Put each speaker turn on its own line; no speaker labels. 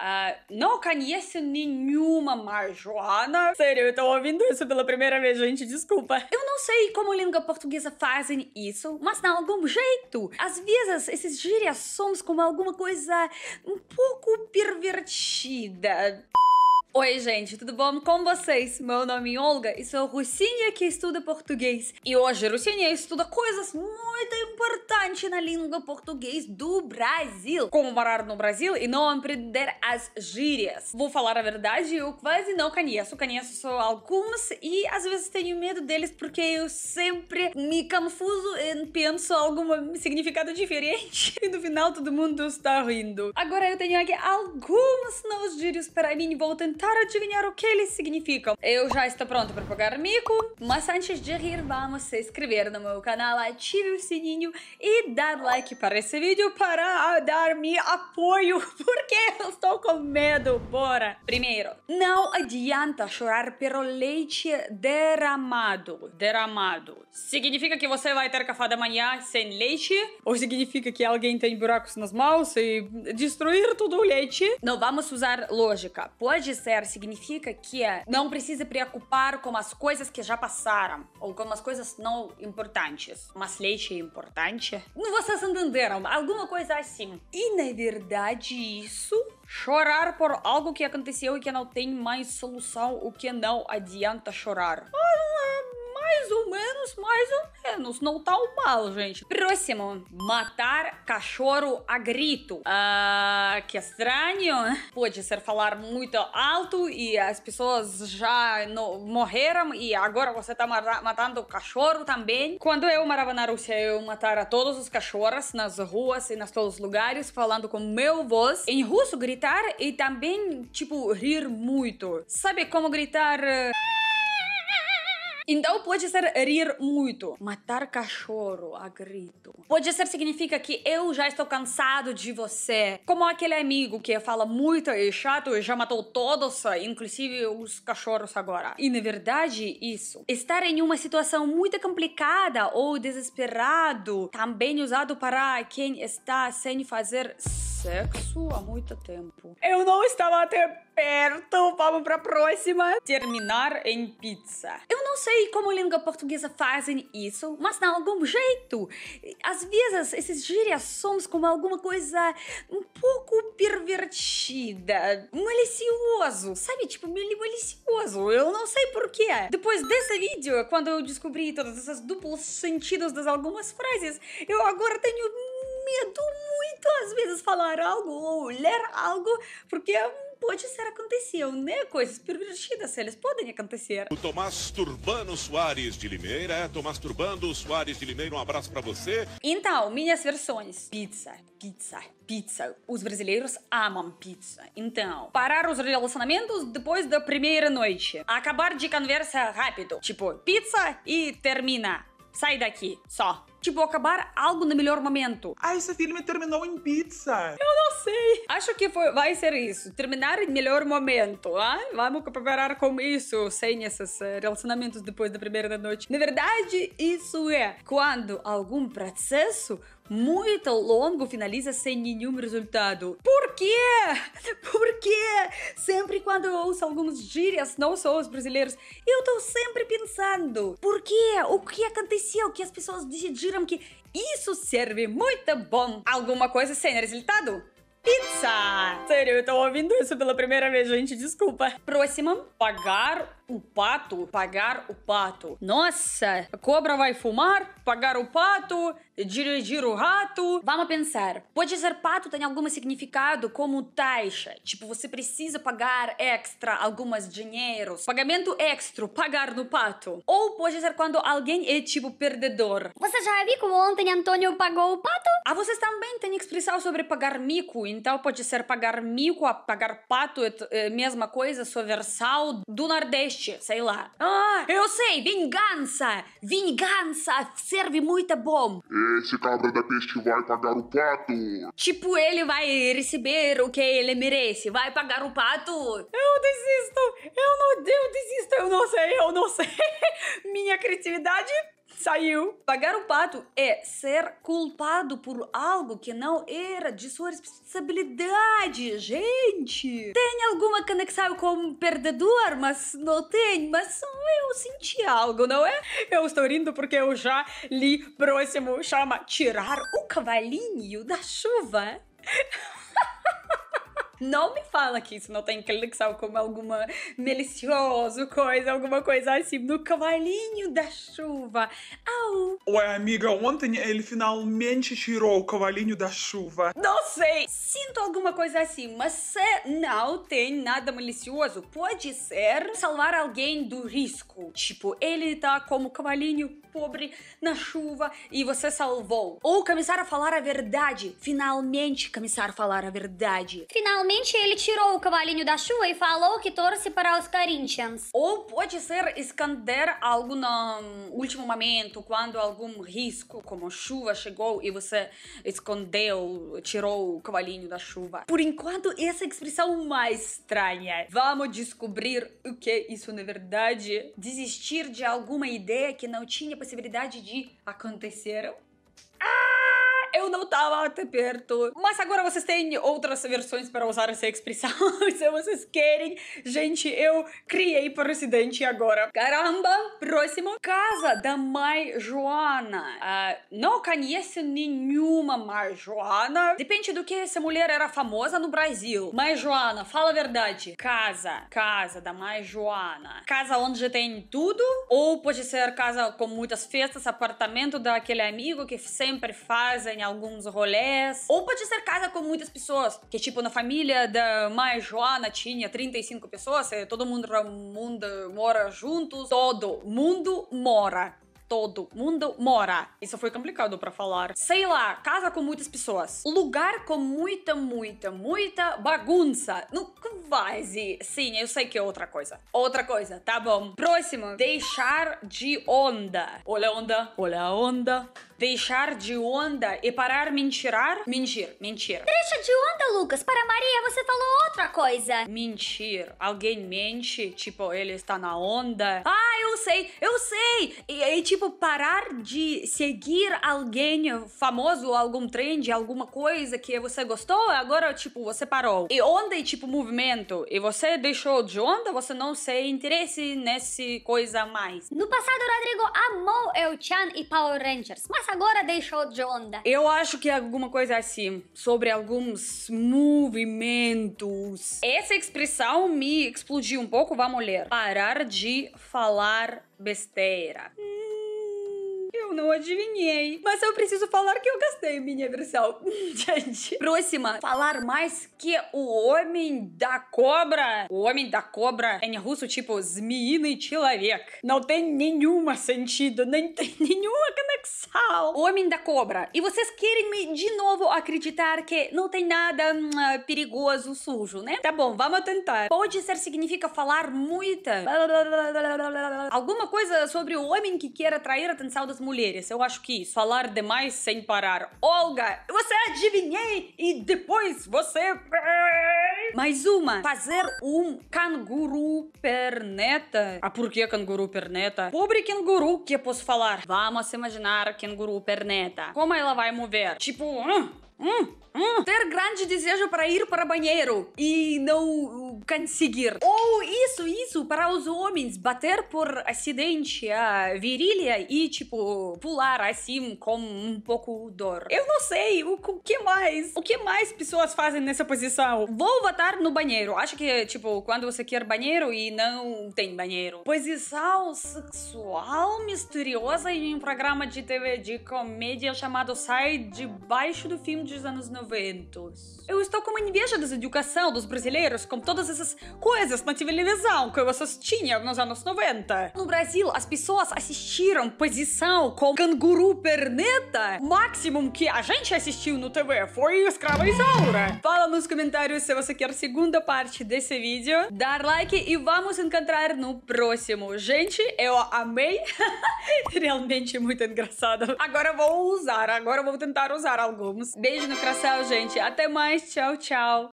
Uh, não conheço nenhuma marijuana. Sério, eu tô ouvindo isso pela primeira vez, gente, desculpa. Eu não sei como língua portuguesa fazem isso, mas de algum jeito. Às vezes, esses gírias somos como alguma coisa um pouco pervertida. Oi, gente, tudo bom com vocês? Meu nome é Olga e sou Russinha que estuda português. E hoje Russinha estuda coisas muito importantes na língua português do Brasil. Como morar no Brasil e não aprender as gírias. Vou falar a verdade, eu quase não conheço. Conheço só algumas e às vezes tenho medo deles porque eu sempre me confuso e penso algum significado diferente. E no final todo mundo está rindo. Agora eu tenho aqui algumas novas gírias para mim. Vou tentar tentar adivinhar o que eles significam. Eu já estou pronto para pagar mico, mas antes de rir, vamos se inscrever no meu canal, ative o sininho e dar like para esse vídeo para dar-me apoio, porque eu estou com medo, bora! Primeiro, não adianta chorar pelo leite derramado. Derramado. Significa que você vai ter café da manhã sem leite? Ou significa que alguém tem buracos nas mãos e destruir tudo o leite? Não vamos usar lógica. Pode ser significa que é não precisa preocupar com as coisas que já passaram ou com as coisas não importantes. Mas leite é importante. Não vocês entenderam? Alguma coisa assim. E na verdade isso chorar por algo que aconteceu e que não tem mais solução, o que não adianta chorar. não mais ou menos, mais ou menos. Não tá o mal, gente. Próximo. Matar cachorro a grito. Ah, que estranho. Né? Pode ser falar muito alto e as pessoas já no, morreram e agora você tá matando cachorro também. Quando eu morava na Rússia, eu matara todos os cachorros nas ruas e nas todos os lugares, falando com meu voz. Em russo, gritar e também, tipo, rir muito. Sabe como gritar... Eh, então pode ser rir muito. Matar cachorro a grito. Pode ser significa que eu já estou cansado de você. Como aquele amigo que fala muito e é chato e já matou todos, inclusive os cachorros agora. E na verdade, isso. Estar em uma situação muito complicada ou desesperado também usado para quem está sem fazer sexo há muito tempo. Eu não estava até perto. Vamos para a próxima. Terminar em pizza. Eu não sei como língua portuguesa fazem isso, mas de algum jeito. Às vezes, esses gírias somos como alguma coisa um pouco pervertida, malicioso, sabe? Tipo, malicioso. Eu não sei porquê. Depois desse vídeo, quando eu descobri todos esses duplos sentidos das algumas frases, eu agora tenho medo muito, às vezes, falar algo ou ler algo, porque pode ser aconteceu, né? Coisas pervertidas, elas podem acontecer. O Tomás Turbano Soares de Limeira, é Tomás Turbano Soares de Limeira, um abraço para você. Então, minhas versões. Pizza, pizza, pizza. Os brasileiros amam pizza. Então, parar os relacionamentos depois da primeira noite. Acabar de conversa rápido, tipo pizza e termina. Sai daqui, só tipo, acabar algo no melhor momento. Ah, esse filme terminou em pizza. Eu não sei. Acho que foi, vai ser isso. Terminar em melhor momento. Ah? Vamos preparar com isso, sem esses eh, relacionamentos depois da primeira noite. Na verdade, isso é quando algum processo muito longo finaliza sem nenhum resultado. Por quê? Por quê? Sempre quando eu ouço algumas gírias, não só os brasileiros, eu tô sempre pensando: por quê? O que aconteceu que as pessoas decidiram? viram que isso serve muito bom alguma coisa sem resultado? Pizza! Nossa! Sério, eu tô ouvindo isso pela primeira vez, gente, desculpa. Próxima, pagar o pato, pagar o pato. Nossa, a cobra vai fumar, pagar o pato, dirigir o rato. Vamos pensar. Pode ser pato tem algum significado como taxa. Tipo, você precisa pagar extra algumas dinheiros. Pagamento extra, pagar no pato. Ou pode ser quando alguém é tipo perdedor. Você já viu como ontem Antônio pagou o pato? Ah, vocês também têm expressão sobre pagar mico, então pode ser pagar mico, pagar pato, é, mesma coisa, soversal do Nordeste, sei lá. Ah, eu sei, vingança! Vingança serve muito bom. Esse cabra da peste vai pagar o pato. Tipo, ele vai receber o que ele merece, vai pagar o pato. Eu desisto, eu não, eu desisto, eu não sei, eu não sei. Minha criatividade Saiu. Pagar um pato é ser culpado por algo que não era de sua responsabilidade, gente. Tem alguma conexão com perdedor, mas não tem. Mas eu senti algo, não é? Eu estou rindo porque eu já li próximo chama tirar o cavalinho da chuva. Não me fala que isso não tem inclinação como alguma malicioso coisa, alguma coisa assim, no cavalinho da chuva. Au! Ué, amiga, ontem ele finalmente tirou o cavalinho da chuva. Não sei! Sinto alguma coisa assim, mas se não tem nada malicioso, pode ser salvar alguém do risco. Tipo, ele tá como cavalinho pobre na chuva e você salvou. Ou começar a falar a verdade. Finalmente começar a falar a verdade. Finalmente ele tirou o cavalinho da chuva e falou que torce para os Corinthians. Ou pode ser esconder algo no último momento, quando algum risco, como chuva, chegou e você escondeu, tirou o cavalinho da chuva. Por enquanto, essa é expressão mais estranha. Vamos descobrir o que isso na verdade. Desistir de alguma ideia que não tinha possibilidade de acontecer eu não estava até perto. Mas agora vocês têm outras versões para usar essa expressão, se vocês querem. Gente, eu criei presidente agora. Caramba! Próximo. Casa da mãe Joana. Uh, não conheço nenhuma mãe Joana. Depende do que essa mulher era famosa no Brasil. Mãe Joana, fala a verdade. Casa. Casa da mãe Joana. Casa onde tem tudo? Ou pode ser casa com muitas festas, apartamento daquele amigo que sempre fazem em alguns rolês. Ou pode ser casa com muitas pessoas. Que tipo, na família da mãe Joana tinha 35 pessoas, eh, todo mundo, mundo mora juntos. Todo mundo mora todo mundo mora. Isso foi complicado para falar. Sei lá, casa com muitas pessoas. Lugar com muita, muita, muita bagunça. Não, quase. Sim, eu sei que é outra coisa. Outra coisa, tá bom. Próximo, deixar de onda. Olha a onda, olha a onda deixar de onda e parar mentirar? Mentir, mentira. Deixa de onda, Lucas. Para Maria, você falou outra coisa. Mentir. Alguém mente, tipo, ele está na onda. Ah, eu sei, eu sei. E, e tipo, parar de seguir alguém famoso, algum trend, alguma coisa que você gostou, agora, tipo, você parou. E onda e tipo, movimento. E você deixou de onda, você não tem interesse nesse coisa mais. No passado, Rodrigo amou El-chan e Power Rangers, mas agora deixou de onda. Eu acho que é alguma coisa assim, sobre alguns movimentos. Essa expressão me explodiu um pouco, vamos ler. Parar de falar besteira eu não adivinhei. Mas eu preciso falar que eu gastei minha versão. Gente. Próxima. Falar mais que o homem da cobra. O homem da cobra é em russo, tipo, змеиный человек. Não tem nenhuma sentido, nem tem nenhuma conexão. O homem da cobra. E vocês querem me de novo acreditar que não tem nada hum, perigoso, sujo, né? Tá bom, vamos tentar. Pode ser significa falar muita. Alguma coisa sobre o homem que quer atrair a atenção das mulheres mulheres. Eu acho que falar demais sem parar. Olga, você adivinhei e depois você. Mais uma. Fazer um canguru perneta. Ah, por que canguru perneta? Pobre canguru que eu posso falar. Vamos imaginar canguru perneta. Como ela vai mover? Tipo, hum, hum, ter grande desejo para ir para banheiro e não uh, conseguir. Ou isso, isso, para os homens, bater por acidente a virilha e, tipo, pular assim com um pouco dor. Eu não sei o, o que mais, o que mais pessoas fazem nessa posição. Vou votar no banheiro. Acho que, tipo, quando você quer banheiro e não tem banheiro. Posição sexual misteriosa em um programa de TV de comédia chamado Sai de Baixo do Filme dos anos 90. Eu estou com uma inveja da educação dos brasileiros com todas essas coisas na televisão que vocês tinham nos anos 90. No Brasil, as pessoas assistiram posição com canguru perneta. O máximo que a gente assistiu no TV foi Escrava Isaura. Fala nos comentários se você quer a segunda parte desse vídeo. Dar like e vamos encontrar no próximo. Gente, eu amei. Realmente muito engraçado. Agora vou usar, agora vou tentar usar alguns. Beijo no coração, gente. Até mais. Tchau, tchau.